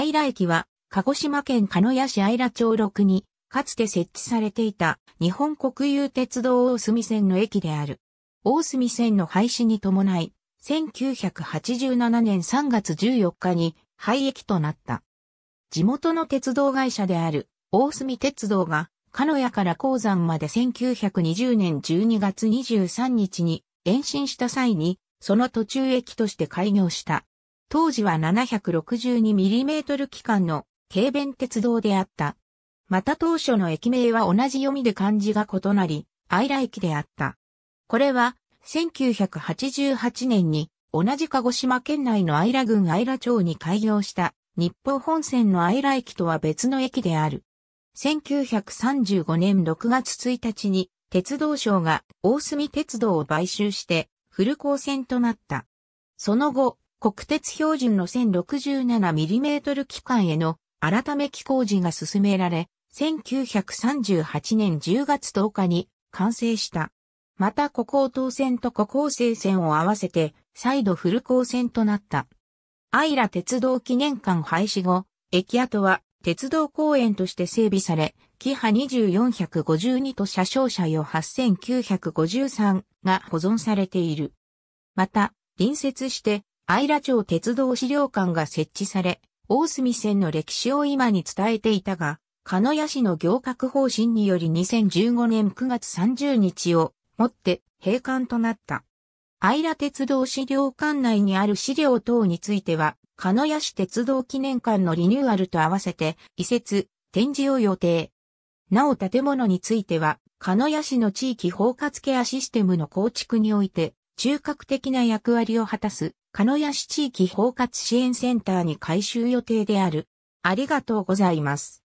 イ良駅は、鹿児島県鹿屋市イ良町6に、かつて設置されていた日本国有鉄道大隅線の駅である。大隅線の廃止に伴い、1987年3月14日に廃駅となった。地元の鉄道会社である大隅鉄道が、鹿屋から鉱山まで1920年12月23日に延伸した際に、その途中駅として開業した。当時は 762mm 機関の軽便鉄道であった。また当初の駅名は同じ読みで漢字が異なり、愛来駅であった。これは、1988年に同じ鹿児島県内の愛良郡愛良町に開業した日報本線の愛良駅とは別の駅である。1935年6月1日に鉄道省が大隅鉄道を買収してフル高線となった。その後、国鉄標準の 1067mm 機関への改め機工事が進められ、1938年10月10日に完成した。また古高等線と古高生線を合わせて、再度フル高線となった。アイラ鉄道記念館廃止後、駅跡は鉄道公園として整備され、キハ2452と車掌車用8953が保存されている。また、隣接して愛良町鉄道資料館が設置され、大隅線の歴史を今に伝えていたが、鹿屋市の行革方針により2015年9月30日をもって閉館となった。愛良鉄道資料館内にある資料等については、鹿屋市鉄道記念館のリニューアルと合わせて移設、展示を予定。なお建物については、鹿屋市の地域包括ケアシステムの構築において、中核的な役割を果たす鹿屋市地域包括支援センターに改修予定である。ありがとうございます。